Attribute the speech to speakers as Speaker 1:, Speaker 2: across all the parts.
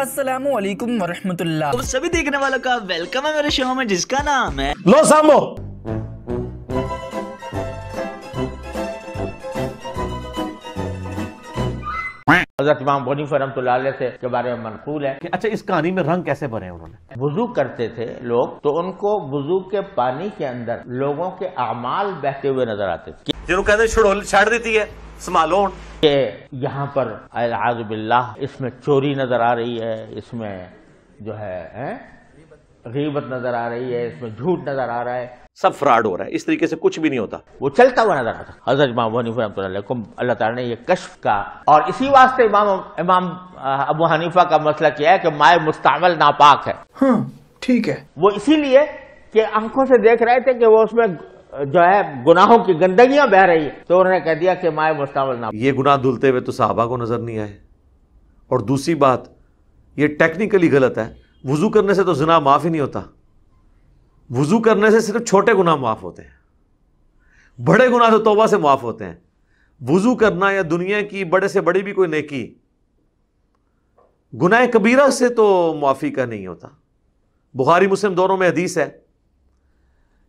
Speaker 1: असलम वरहमतुल्ला तो सभी देखने वालों का वेलकम है मेरे शो में जिसका नाम है लो सामो तो से के बारे में मनकूल है कि अच्छा इस कहानी में रंग कैसे भरे उन्होंने वजू करते थे लोग तो उनको वजू के पानी के अंदर लोगों के अमाल बहते हुए नजर आते थे जो कहते छाड़ देती है संभालो कि यहाँ पर अलाजबिल्ला इसमें चोरी नजर आ रही है इसमें जो है, है? गीबत नजर आ रही है इसमें झूठ नजर आ रहा है सब फ्रॉड हो रहा है इस तरीके से कुछ भी नहीं होता वो चलता हुआ नजर आता हजरत इमाम हनीफा अल्लाह ताला ने ये कश्फ का और इसी वास्ते इमाम इमाम अबू हनीफा का मसला क्या है कि माए मुस्तामल नापाक है हाँ, ठीक है वो इसीलिए कि आंखों से देख रहे थे कि वो उसमें जो है गुनाहों की गंदगियां बह रही है तो उन्होंने कह दिया कि माए मुस्तावल ना
Speaker 2: ये गुनाह धुलते हुए तो साहबा को नजर नहीं आए और दूसरी बात ये टेक्निकली गलत है वजू करने से तो गुनाह माफ़ ही नहीं होता वजू करने से सिर्फ छोटे गुनाह माफ़ होते हैं बड़े गुनाह तो तोबा से माफ़ होते हैं वजू करना या दुनिया की बड़े से बड़ी भी कोई नेकी गुनाह कबीरा से तो माफ़ी का नहीं होता बुखारी मुस्लिम दोनों में हदीस है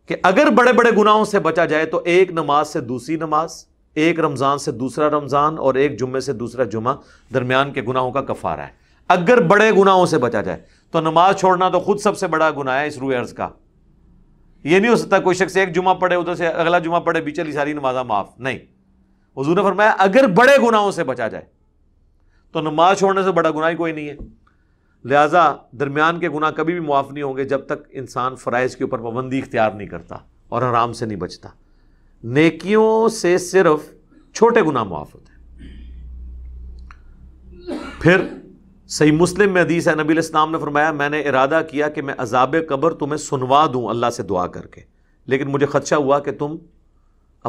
Speaker 2: कि अगर बड़े बड़े गुनाहों से बचा जाए तो एक नमाज से दूसरी नमाज एक रमज़ान से दूसरा रमज़ान और एक जुम्मे से दूसरा जुमा दरमियान के गुनाहों का कफारा है अगर बड़े गुनाहों से बचा जाए तो नमाज छोड़ना तो खुद सबसे बड़ा गुना है इस रू अर्ज का यह नहीं हो सकता कोई शख्स एक जुमा पढ़े उधर से अगला जुमा पढ़े बीचली सारी नमाजा माफ नहीं हजू ने फरमाया अगर बड़े गुनाहों से बचा जाए तो नमाज छोड़ने से बड़ा गुनाह कोई नहीं है लिहाजा दरमियान के गुना कभी भी मुआफ़ नहीं होंगे जब तक इंसान फ़राइज़ के ऊपर पाबंदी इख्तियार नहीं करता और आराम से नहीं बचता नेकियों से सिर्फ छोटे गुना मुआफ़ होते हैं फिर सही मुस्लिम में हदीस है नबी इस्लाम ने फरमाया मैंने इरादा किया कि मैं अजाब कब्र तुम्हें सुनवा दूँ अल्लाह से दुआ करके लेकिन मुझे खदशा हुआ कि तुम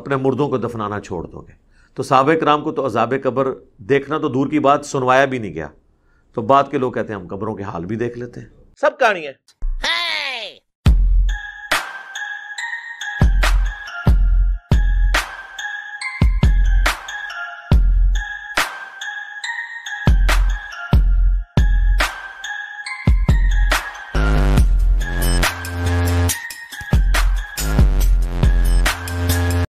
Speaker 2: अपने मुर्दों को दफनाना छोड़ दोगे तो साहब कराम को तो अजाब कब्र देखना तो दूर की बात सुनवाया भी नहीं गया तो बाद के लोग कहते हैं हम कब्रों के हाल भी देख लेते हैं
Speaker 1: सब कहानी है